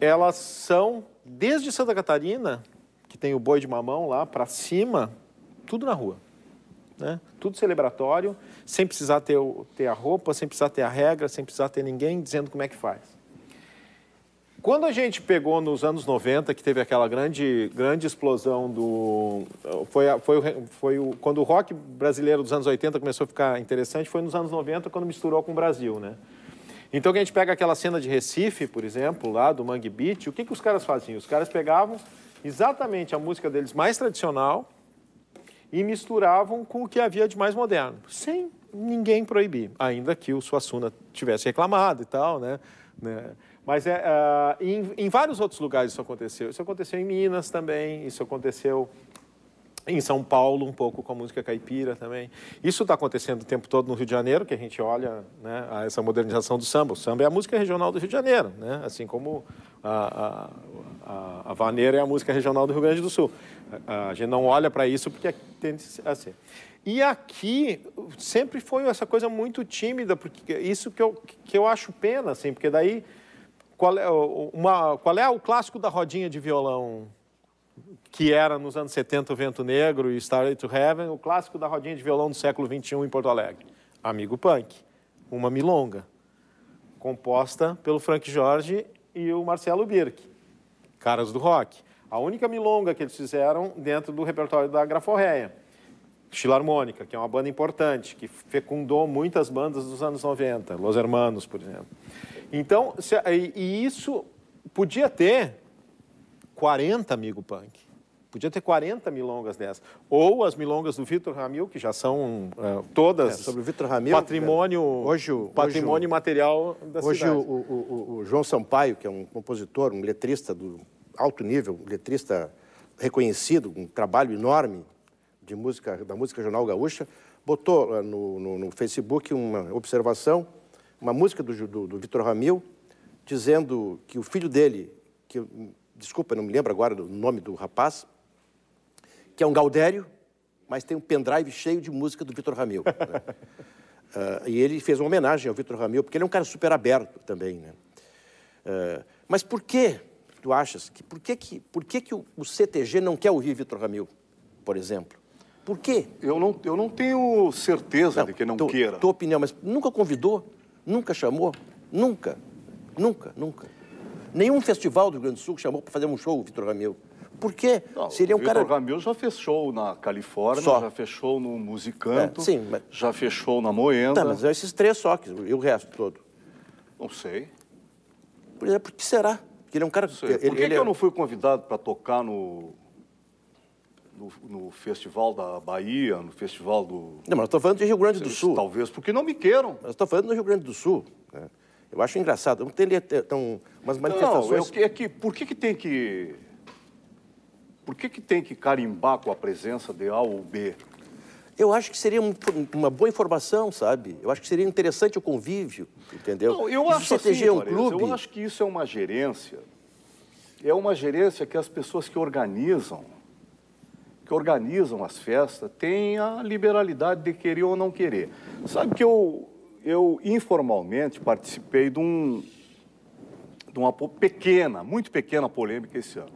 elas são, desde Santa Catarina, que tem o boi de mamão lá, para cima, tudo na rua. Né? Tudo celebratório, sem precisar ter, ter a roupa, sem precisar ter a regra, sem precisar ter ninguém dizendo como é que faz. Quando a gente pegou nos anos 90, que teve aquela grande, grande explosão do. Foi, foi, foi o, quando o rock brasileiro dos anos 80 começou a ficar interessante, foi nos anos 90 quando misturou com o Brasil, né? Então, a gente pega aquela cena de Recife, por exemplo, lá do Mangue Beat, o que, que os caras faziam? Os caras pegavam exatamente a música deles mais tradicional e misturavam com o que havia de mais moderno, sem ninguém proibir, ainda que o Suassuna tivesse reclamado e tal, né? né? Mas é, uh, em, em, vários outros lugares isso aconteceu. Isso aconteceu em Minas também, isso aconteceu em São Paulo, um pouco com a música caipira também. Isso está acontecendo o tempo todo no Rio de Janeiro, que a gente olha né, a essa modernização do samba. O samba é a música regional do Rio de Janeiro, né? assim como a, a, a, a vaneira é a música regional do Rio Grande do Sul. A, a gente não olha para isso porque é, tende a ser. Assim. E aqui sempre foi essa coisa muito tímida, porque isso que eu, que eu acho pena, assim, porque daí qual é, uma, qual é o clássico da rodinha de violão que era nos anos 70 o Vento Negro e Starry to Heaven, o clássico da rodinha de violão do século XXI em Porto Alegre? Amigo Punk, uma milonga, composta pelo Frank Jorge e o Marcelo Birk, caras do rock. A única milonga que eles fizeram dentro do repertório da Graforreia. Chilarmônica, que é uma banda importante, que fecundou muitas bandas dos anos 90, Los Hermanos, por exemplo. Então, se, e isso podia ter 40 amigo punk. Podia ter 40 milongas dessas. Ou as milongas do Vitor Ramil, que já são é, todas. É, sobre o Vitor Ramil. Patrimônio, é, hoje, o, patrimônio hoje, material da hoje cidade. Hoje o, o, o, João Sampaio, que é um compositor, um letrista do alto nível, um letrista reconhecido, um trabalho enorme de música, da música jornal gaúcha, botou eh, no, no, no Facebook uma observação uma música do, do, do Vitor Ramil, dizendo que o filho dele, que, desculpa, não me lembro agora do nome do rapaz, que é um gaudério, mas tem um pendrive cheio de música do Vitor Ramil. Né? uh, e ele fez uma homenagem ao Vitor Ramil, porque ele é um cara super aberto também. Né? Uh, mas por que tu achas que por que, que, por que, que o, o CTG não quer ouvir Vitor Ramil, por exemplo? Por quê? Eu não, eu não tenho certeza não, de que não tô, queira. Tua opinião, mas nunca convidou? Nunca chamou? Nunca. Nunca, nunca. Nenhum festival do Rio Grande do Sul chamou para fazer um show, Vitor Ramil. Por quê? Não, Seria um Vitor cara... Vitor Ramil já fechou na Califórnia, só. já fechou no é, Musicanto, é, sim, mas... já fechou na Moenda. Tá, mas esses três só, e o resto todo? Não sei. Por exemplo, por que será? Porque ele é um cara... por que, ele que eu é- não fui convidado para tocar no no, no, Festival da Bahia, no Festival do. Não, mas estou falando de Rio Grande do Sul. Talvez porque não me queiram. Nós estou falando do Rio Grande do Sul. Né? Eu acho engraçado. não Tem então, umas manifestações. Não, é, é que, por que, que tem que. Por que, que tem que carimbar com a presença de A ou B? Eu acho que seria um, uma boa informação, sabe? Eu acho que seria interessante o convívio, entendeu? Não, eu acho CTG assim, é um clube. Eu acho que isso é uma gerência. É uma gerência que as pessoas que organizam que organizam as festas têm a liberalidade de querer ou não querer. Sabe que eu, eu informalmente participei de, um, de uma pequena, muito pequena polêmica esse ano.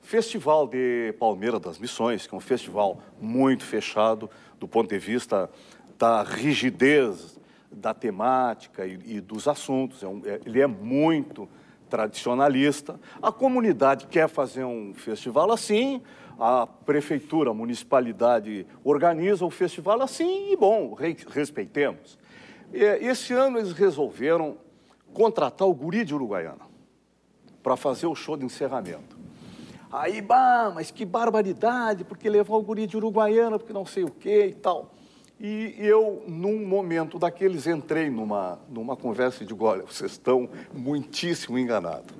Festival de Palmeira das Missões, que é um festival muito fechado do ponto de vista da rigidez da temática e, e dos assuntos. É um, é, ele é muito tradicionalista. A comunidade quer fazer um festival assim, a prefeitura, a municipalidade organiza o festival assim e bom, respeitemos. Esse ano eles resolveram contratar o guri de Uruguaiana para fazer o show de encerramento. Aí, bah, mas que barbaridade, porque levar o guri de Uruguaiana, porque não sei o quê e tal. E eu, num momento daqueles, entrei numa, numa conversa e digo, olha, vocês estão muitíssimo enganados.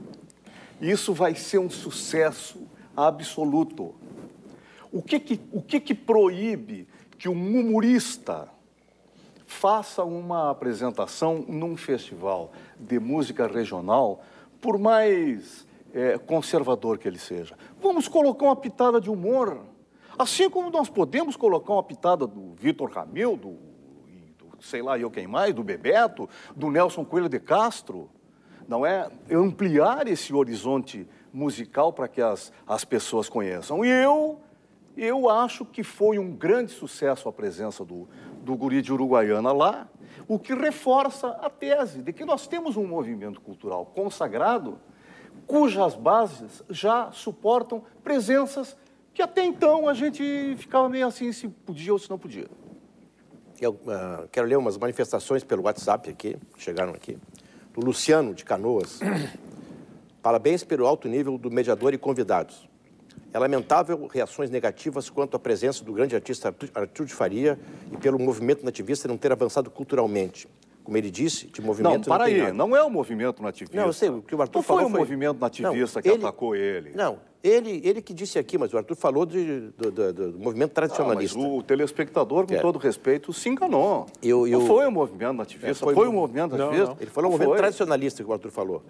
Isso vai ser um sucesso absoluto. O que que, o que, que proíbe que um humorista faça uma apresentação num festival de música regional, por mais é, conservador que ele seja? Vamos colocar uma pitada de humor. Assim como nós podemos colocar uma pitada do Vitor Ramil, do, do sei lá eu quem mais, do Bebeto, do Nelson Coelho de Castro, não é? Ampliar esse horizonte musical para que as, as pessoas conheçam. E eu eu acho que foi um grande sucesso a presença do, do guri de Uruguaiana lá, o que reforça a tese de que nós temos um movimento cultural consagrado cujas bases já suportam presenças que até então a gente ficava meio assim se podia ou se não podia. Eu uh, quero ler umas manifestações pelo WhatsApp aqui, chegaram aqui. Do Luciano de Canoas. Parabéns pelo alto nível do mediador e convidados. É lamentável reações negativas quanto à presença do grande artista Artur de Faria e pelo movimento nativista não ter avançado culturalmente. Como ele disse, de movimento Não, para não aí, nada. não é o um movimento nativista. Não, eu sei, o que o Arthur não falou foi... o um foi... movimento nativista não, que ele... atacou ele. Não, ele, ele que disse aqui, mas o Arthur falou de, do, do, do movimento tradicionalista. Ah, mas o telespectador, com é. todo respeito, se enganou. Eu, eu... Não foi o um movimento é, nativista, é, foi, o um movimento nativista. Ele falou o movimento tradicionalista que o Arthur falou.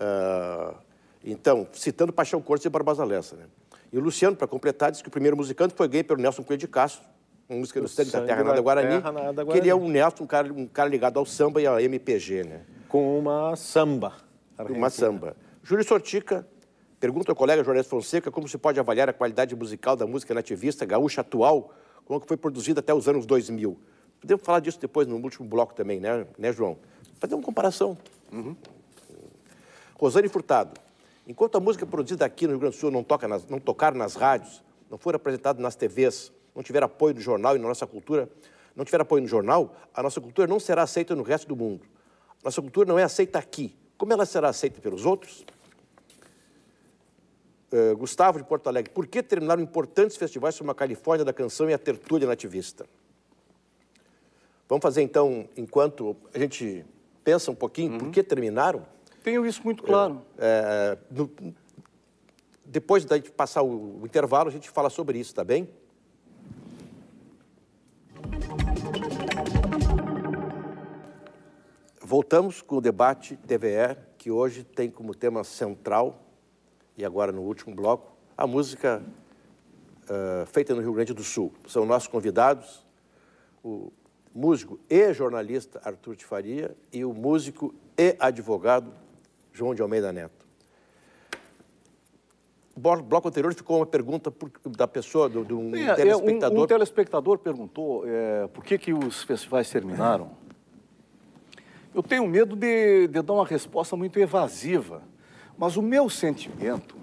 Uh... Então, citando Paixão Cortes e Barbosa Lessa. Né? E o Luciano, para completar, disse que o primeiro musicante foi gay pelo Nelson Coelho de Castro, uma música do Sangue, da Terra, Nada Guarani, Guarani. que ele é um Nelson, um cara, um cara ligado ao samba e à MPG. Né? Com uma samba. Argentina. Uma samba. Júlio Sortica pergunta ao colega Jornalista Fonseca como se pode avaliar a qualidade musical da música nativista gaúcha atual, como que foi produzida até os anos 2000. Podemos falar disso depois no último bloco também, né, né João? Fazer uma comparação. Uhum. Rosane Furtado Enquanto a música é produzida aqui no Rio Grande do Sul não, toca nas, não tocar nas rádios, não for apresentada nas TVs, não tiver apoio no jornal e na nossa cultura, não tiver apoio no jornal, a nossa cultura não será aceita no resto do mundo. A nossa cultura não é aceita aqui. Como ela será aceita pelos outros? Uh, Gustavo de Porto Alegre, por que terminaram importantes festivais como a Califórnia da Canção e a Tertúlia Nativista? Vamos fazer então, enquanto a gente pensa um pouquinho, uhum. por que terminaram? Tenho isso muito claro. É, no, é, depois de passar o, o intervalo, a gente fala sobre isso, tá bem? Voltamos com o debate TVE, que hoje tem como tema central, e agora no último bloco, a música uh, feita no Rio Grande do Sul. São nossos convidados o músico e jornalista Arthur Faria e o músico e advogado João de Almeida Neto. O bloco anterior ficou uma pergunta por, da pessoa, de um é, é telespectador. Um, um, telespectador perguntou é, por que, que os festivais terminaram. Eu tenho medo de, de dar uma resposta muito evasiva, mas o meu sentimento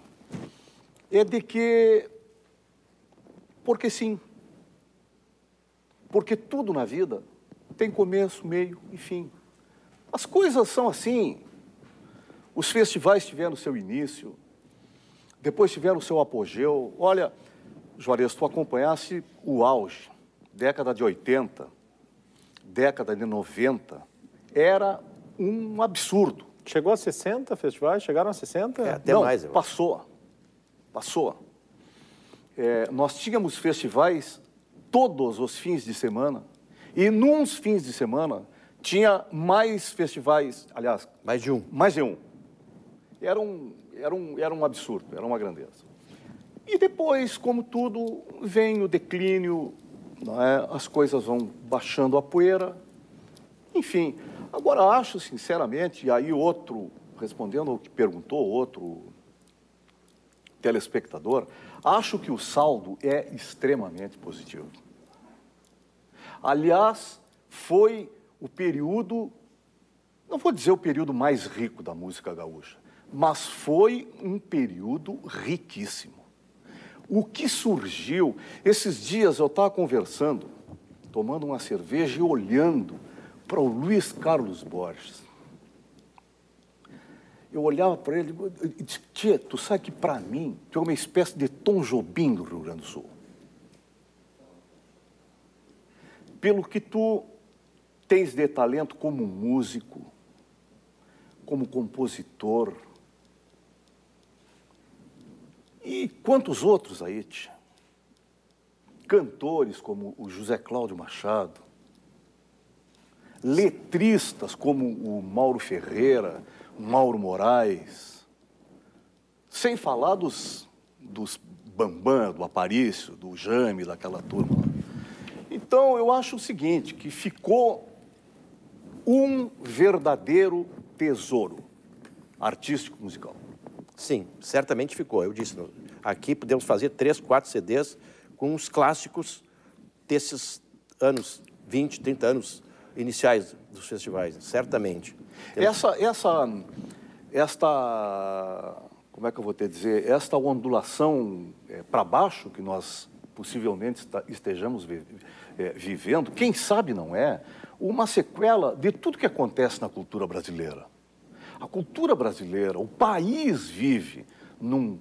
é de que. Porque sim. Porque tudo na vida tem começo, meio e fim. As coisas são assim. Os festivais tiveram seu início, depois tiveram seu apogeu. Olha, Juarez, tu acompanhasse o auge, década de 80, década de 90, era um absurdo. Chegou a 60 festivais? Chegaram a 60? É, até Não, mais. Eu... Passou. Passou. É, nós tínhamos festivais todos os fins de semana. E nos fins de semana tinha mais festivais, aliás. Mais de um. Mais de um era um, era um, era um absurdo, era uma grandeza. E depois, como tudo, vem o declínio, é? as coisas vão baixando a poeira. Enfim, agora acho sinceramente, e aí outro, respondendo ao que perguntou outro telespectador, acho que o saldo é extremamente positivo. Aliás, foi o período, não vou dizer o período mais rico da música gaúcha, mas foi um período riquíssimo. O que surgiu? Esses dias eu estava conversando, tomando uma cerveja e olhando para o Luiz Carlos Borges. Eu olhava para ele e disse, Tia, tu sabe que para mim tu é uma espécie de Tom Jobim do Rio Grande do Sul. Pelo que tu tens de talento como músico, como compositor, e quantos outros aí, tia? Cantores como o José Cláudio Machado, letristas como o Mauro Ferreira, Mauro Moraes, sem falar dos, dos Bambam, do Aparício, do Jame, daquela turma. Então, eu acho o seguinte, que ficou um verdadeiro tesouro artístico musical. Sim, certamente ficou. Eu disse, aqui podemos fazer três, quatro CDs com os clássicos desses anos, 20, 30 anos iniciais dos festivais, certamente. Essa, essa, esta, como é que eu vou te dizer, esta ondulação é, para baixo que nós possivelmente estejamos é, vivendo, quem sabe não é, uma sequela de tudo que acontece na cultura brasileira. A cultura brasileira, o país vive num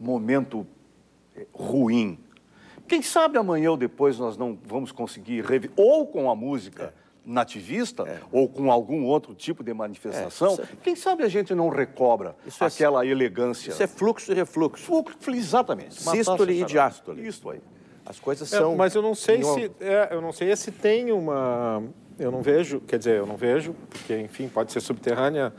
momento eh, ruim. Quem sabe amanhã ou depois nós não vamos conseguir, ou com a música é. nativista é. ou com algum outro tipo de manifestação, é, é- quem sabe a gente não recobra isso é aquela elegância. Isso é fluxo e refluxo. Fluxo, exatamente. Sístole e diástole. Isso aí. As coisas são. mas eu não sei se eu não sei se tem uma eu não vejo, quer dizer, eu não vejo, porque enfim pode ser subterrânea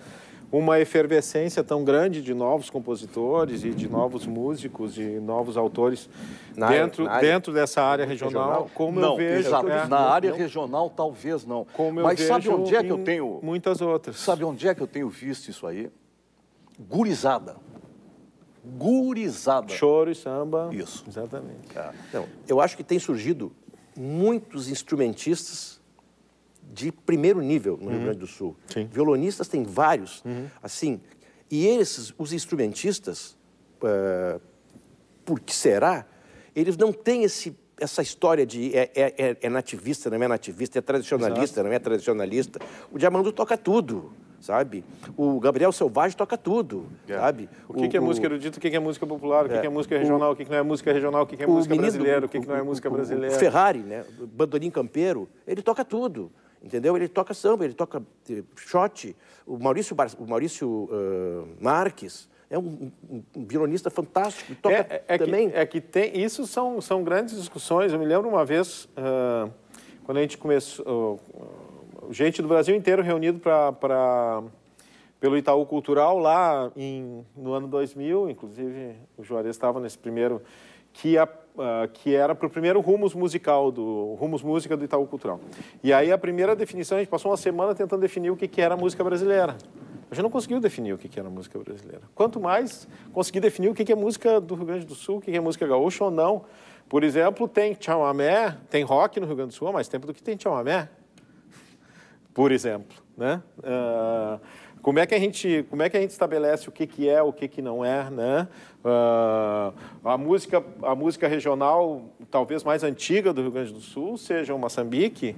uma efervescência tão grande de novos compositores e de novos músicos e novos autores na dentro, dentro área, dessa área regional, regional, como não, eu vejo. Exato, é, na área não, regional, talvez não. Como eu Mas vejo sabe onde é que eu tenho. Muitas outras. Sabe onde é que eu tenho visto isso aí? Gurizada. Gurizada. Choro e samba. Isso. Exatamente. Ah, então, eu acho que tem surgido muitos instrumentistas de primeiro nível no uhum. Rio Grande do Sul. Sim. Violonistas tem vários, uhum. assim. E eles, os instrumentistas, uh, por que será? Eles não têm esse, essa história de é, é, é, é nativista, não é nativista, é tradicionalista, Exato. não é tradicionalista. O Diamando toca tudo sabe? O Gabriel Selvagem toca tudo, é. sabe? O que, o, que é música erudita, o que é música popular, o que é, que é música regional, o... o que não é música regional, o que é música brasileira, o que não é música brasileira. O Ferrari, né? O Bandolim Campeiro, ele toca tudo entendeu? Ele toca samba, ele toca eh, shot. O Maurício, Bar o Maurício uh, Marques é um, um, um, violonista fantástico, toca é, é também. Que, é que tem, isso são, são grandes discussões. Eu me lembro uma vez, uh, quando a gente começou, uh, gente do Brasil inteiro reunido para pelo Itaú Cultural lá em, no ano 2000, inclusive o Juarez estava nesse primeiro que, a, uh, que era para o primeiro Rumos Musical, do Rumos Música do Itaú Cultural. E aí a primeira definição, a gente passou uma semana tentando definir o que, que era música brasileira. A gente não conseguiu definir o que, que era música brasileira. Quanto mais conseguir definir o que, que é música do Rio Grande do Sul, o que, que é música gaúcha ou não. Por exemplo, tem chamamé, tem rock no Rio Grande do Sul há mais tempo do que tem chamamé, por exemplo, né? Uh, como é que a gente, como é que a gente estabelece o que, que é, o que, que não é, né? Uh, a música, a música regional, talvez mais antiga do Rio Grande do Sul, seja o Moçambique,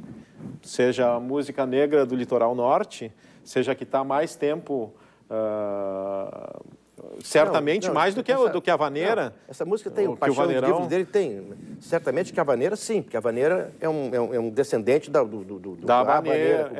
seja a música negra do Litoral Norte, seja a que está mais tempo uh, certamente não, não, mais do que, do que a Vaneira. Não, essa música tem o paixão, o Vaneirão... dele tem. Certamente que a Vaneira, sim, porque a Vaneira é um, é um, é um descendente da, do, do, do, da Vaneira,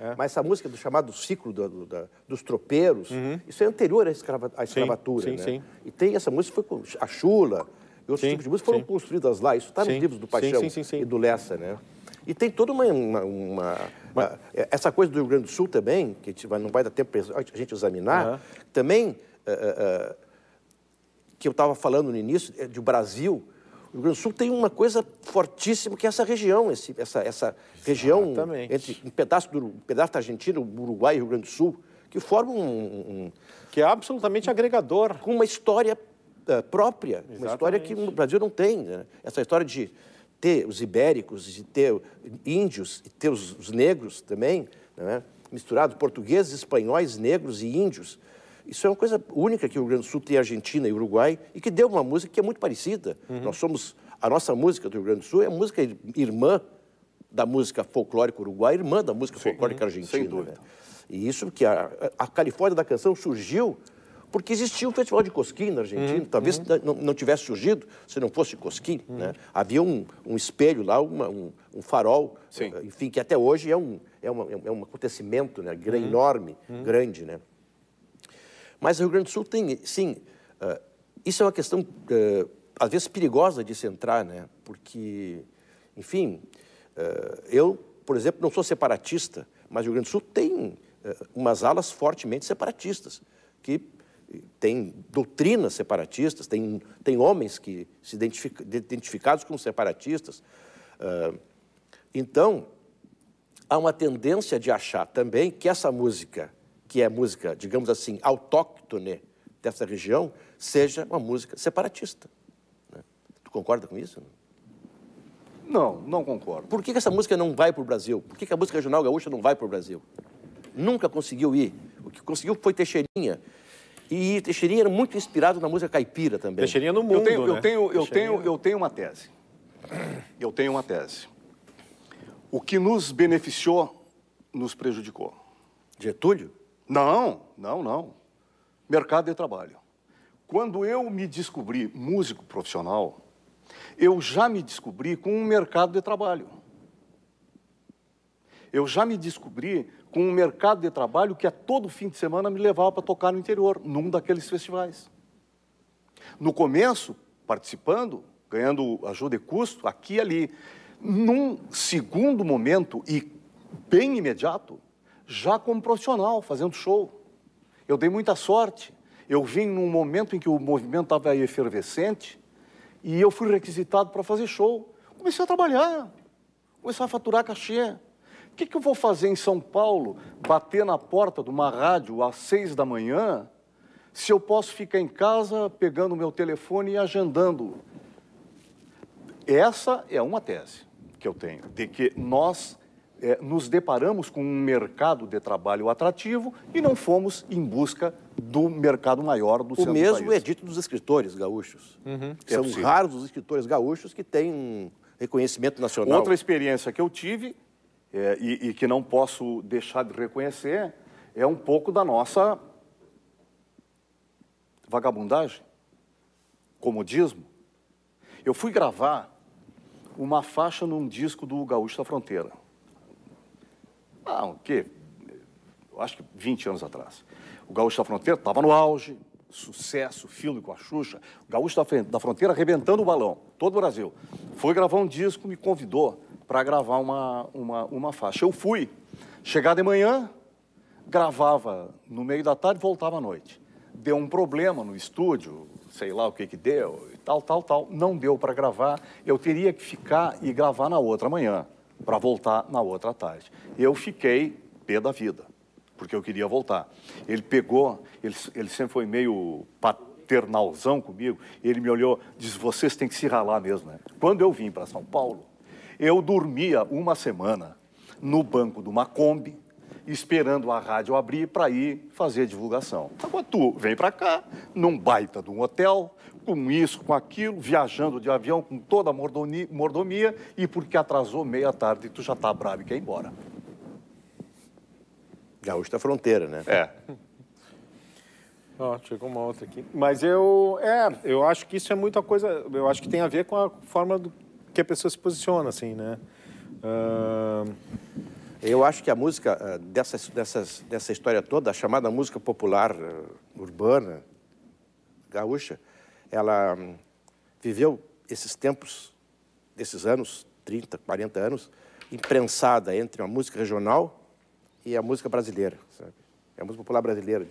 é, é, Mas essa música do chamado ciclo do, da, dos tropeiros, uhum. isso é anterior à, escrava, à escravatura, sim, sim, né? Sim. E tem essa música, foi com a chula e outros tipos de música foram construídas lá. Isso está nos livros do Paixão e do Lessa, né? E tem toda uma. uma, uma Mas... Essa coisa do Rio Grande do Sul também, que não vai dar tempo para a gente examinar, uhum. também eh, eh, eh, que eu estava falando no início, de Brasil, o Rio Grande do Sul tem uma coisa fortíssima que é essa região, esse, essa, essa região entre um pedaço, do, um pedaço da Argentina, o Uruguai e o Rio Grande do Sul, que forma um, um que é absolutamente agregador. Com uma história uh, própria, Exatamente. uma história que o Brasil não tem. Né? Essa história de ter os ibéricos, de ter índios, e ter os, os negros também, né? misturado portugueses, espanhóis, negros e índios. Isso é uma coisa única que o Rio Grande do Sul tem Argentina e Uruguai e que deu uma música que é muito parecida. Uhum. Nós somos a nossa música do Rio Grande do Sul é música irmã da música folclórica uruguaia, irmã da música Sim, folclórica uhum. argentina. Sem né? dúvida. E isso que a, a Califórnia da Canção surgiu porque existia o Festival de Cosquim na Argentina. Uhum. Talvez uhum. Não, não, tivesse surgido se não fosse Cosquim. Né? Havia um, um, espelho lá, uma, um, um, farol, Sim. enfim, que até hoje é um, é uma, é um acontecimento né? enorme, grande. Né? Mas o Rio Grande do Sul tem, sim. Uh, isso é uma questão, uh, às vezes, perigosa de se entrar, né? Porque, enfim, uh, eu, por exemplo, não sou separatista, mas o Rio Grande do Sul tem umas alas fortemente separatistas, que tem doutrinas separatistas, tem, tem homens que se identificam, identificados como separatistas. então, há uma tendência de achar também que essa música que é música, digamos assim, autóctone dessa região, seja uma música separatista. Né? Tu concorda com isso? Não, não concordo. Por que, que essa música não vai para o Brasil? Por que, que a música regional gaúcha não vai para o Brasil? Nunca conseguiu ir. O que conseguiu foi Teixeirinha. E Teixeirinha era muito inspirado na música caipira também. Teixeirinha no mundo, eu tenho, né? Eu tenho, eu tenho, eu tenho uma tese. Eu tenho uma tese. O que nos beneficiou, nos prejudicou. Getúlio? Não, não, não. Mercado de trabalho. Quando eu me descobri músico profissional, eu já me descobri com um mercado de trabalho. Eu já me descobri com um mercado de trabalho que a todo fim de semana me levava para tocar no interior, num daqueles festivais. No começo, participando, ganhando ajuda e custo, aqui e ali. Num segundo momento, e bem imediato, já como profissional, fazendo show. Eu dei muita sorte. Eu vim num momento em que o movimento estava efervescente e eu fui requisitado para fazer show. Comecei a trabalhar, comecei a faturar cachê. O que, que eu vou fazer em São Paulo, bater na porta de uma rádio às seis da manhã, se eu posso ficar em casa pegando o meu telefone e agendando? Essa é uma tese que eu tenho, de que nós é, nos deparamos com um mercado de trabalho atrativo e não fomos em busca do mercado maior do o mesmo do país. é dito dos escritores gaúchos. Uhum. São é raros os escritores gaúchos que têm um reconhecimento nacional. Outra experiência que eu tive é, e, e que não posso deixar de reconhecer é um pouco da nossa vagabundagem, comodismo. Eu fui gravar uma faixa num disco do Gaúcho da Fronteira. Ah, o quê? Eu Acho que 20 anos atrás. O Gaúcho da Fronteira estava no auge, sucesso, filme com a Xuxa. O Gaúcho da Fronteira arrebentando o balão, todo o Brasil. Foi gravar um disco, me convidou para gravar uma, uma, uma faixa. Eu fui. Chegar de manhã, gravava no meio da tarde, voltava à noite. Deu um problema no estúdio, sei lá o que que deu, e tal, tal, tal. Não deu para gravar. Eu teria que ficar e gravar na outra manhã para voltar na outra tarde. Eu fiquei pé da vida, porque eu queria voltar. Ele pegou, ele, ele sempre foi meio paternalzão comigo, ele me olhou, disse, vocês têm que se ralar mesmo, né? Quando eu vim para São Paulo, eu dormia uma semana no banco de uma Kombi, esperando a rádio abrir para ir fazer divulgação. Agora tu vem para cá, num baita de um hotel, com isso, com aquilo, viajando de avião com toda a mordomia e porque atrasou meia tarde tu já tá bravo e quer ir embora. Gaúcho da fronteira, né? É. oh, chegou uma outra aqui. Mas eu, é, eu acho que isso é muita coisa, eu acho que tem a ver com a forma do, que a pessoa se posiciona, assim, né? Uh... Eu acho que a música ah, dessas, dessas, dessa história toda, a chamada música popular ah, urbana, gaúcha, ela hum, viveu esses tempos, esses anos, 30, 40 anos, imprensada entre a música regional e a música brasileira, sabe? É a música popular brasileira,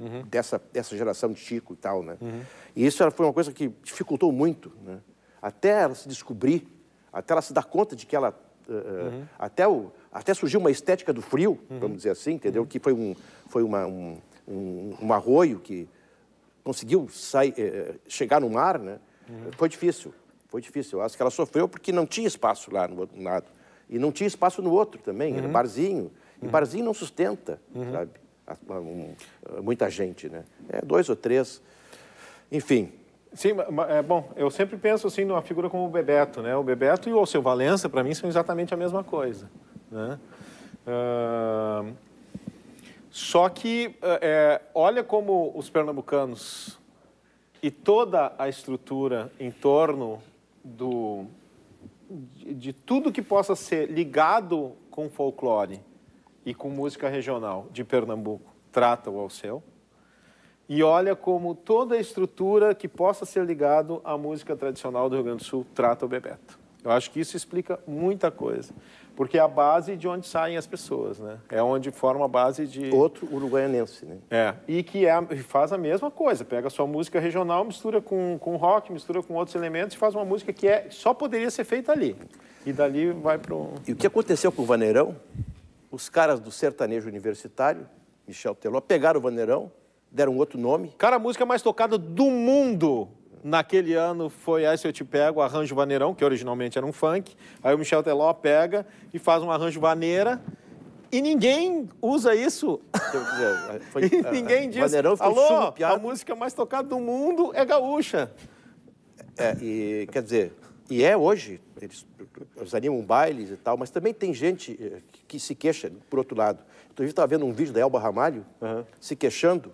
uhum. dessa, dessa geração de Chico e tal, né? Uhum. E isso foi uma coisa que dificultou muito, né? Até ela se descobrir, até ela se dar conta de que ela... Uh, uhum. até, o, até surgiu uma estética do frio, vamos uhum. dizer assim, entendeu? Uhum. Que foi um, foi uma, um, um, um arroio que conseguiu sair, eh, eh, chegar no mar, né? Uhum. Foi difícil, foi difícil. Eu acho que ela sofreu porque não tinha espaço lá no outro lado. E não tinha espaço no outro também, uhum. era barzinho. E uhum. barzinho não sustenta, uhum. sabe? Eh, muita gente, né? É, dois ou três, enfim. Sim, é, bom, eu sempre penso assim numa figura como o Bebeto, né? O Bebeto e o Alceu Valença, para mim, são exatamente a mesma coisa, né? Uh... Só que é, olha como os pernambucanos e toda a estrutura em torno do, de, de tudo que possa ser ligado com folclore e com música regional de Pernambuco trata o Alceu. E olha como toda a estrutura que possa ser ligado à música tradicional do Rio Grande do Sul trata o Bebeto. Eu acho que isso explica muita coisa porque é a base de onde saem as pessoas, né? É onde forma a base de... Outro uruguaianense, né? É, e que é, faz a mesma coisa, pega a sua música regional, mistura com, com rock, mistura com outros elementos e faz uma música que é, só poderia ser feita ali. E dali vai para um. E o que aconteceu com o Vaneirão? Os caras do sertanejo universitário, Michel Teló, pegaram o Vaneirão, deram outro nome. Cara, a música mais tocada do mundo Naquele ano foi Essa Eu Te Pego, Arranjo Vaneirão, que originalmente era um funk. Aí o Michel Teló pega e faz um arranjo vaneira. E ninguém usa isso. É, foi, e é, ninguém diz. Vaneirão Alô, a música mais tocada do mundo é gaúcha. É, e quer dizer, e é hoje, eles animam bailes e tal, mas também tem gente eh, que se queixa, por outro lado. Então, eu estava vendo um vídeo da Elba Ramalho uhum. se queixando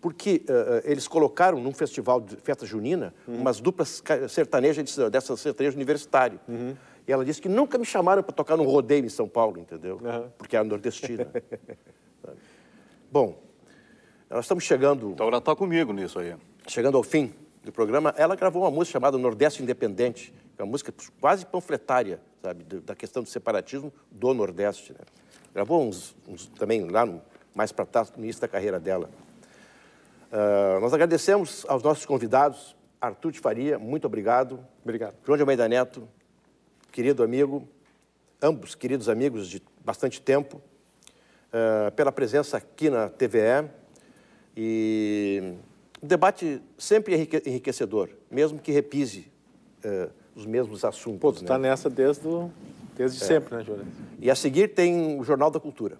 porque uh, eles colocaram num festival de festa junina uhum. umas duplas sertanejas dessa sertaneja universitária. Uhum. E ela disse que nunca me chamaram para tocar num rodeio em São Paulo, entendeu? Uhum. Porque era é nordestina. Bom, nós estamos chegando... Então ela está comigo nisso aí. Chegando ao fim do programa, ela gravou uma música chamada Nordeste Independente, é uma música quase panfletária, sabe, da questão do separatismo do Nordeste. Né? Gravou uns, uns também lá no, mais para trás, no início da carreira dela. Uh, nós agradecemos aos nossos convidados, Artur de Faria, muito obrigado. Obrigado. João de Almeida Neto, querido amigo, ambos queridos amigos de bastante tempo, uh, pela presença aqui na TVE. E um debate sempre enriquecedor, mesmo que repise uh, os mesmos assuntos. Pô, tu está né? nessa desde, desde é. sempre, né, Júlio? E a seguir tem o Jornal da Cultura.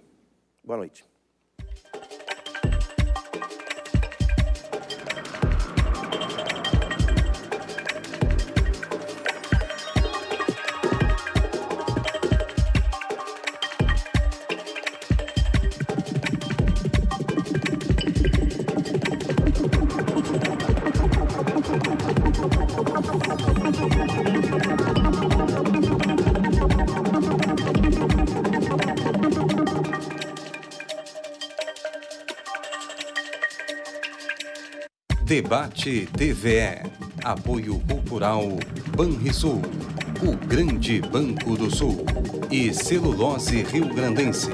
Boa noite. Debate TVE. Apoio Cultural Banrisul, o Grande Banco do Sul e Celulose Rio Grandense.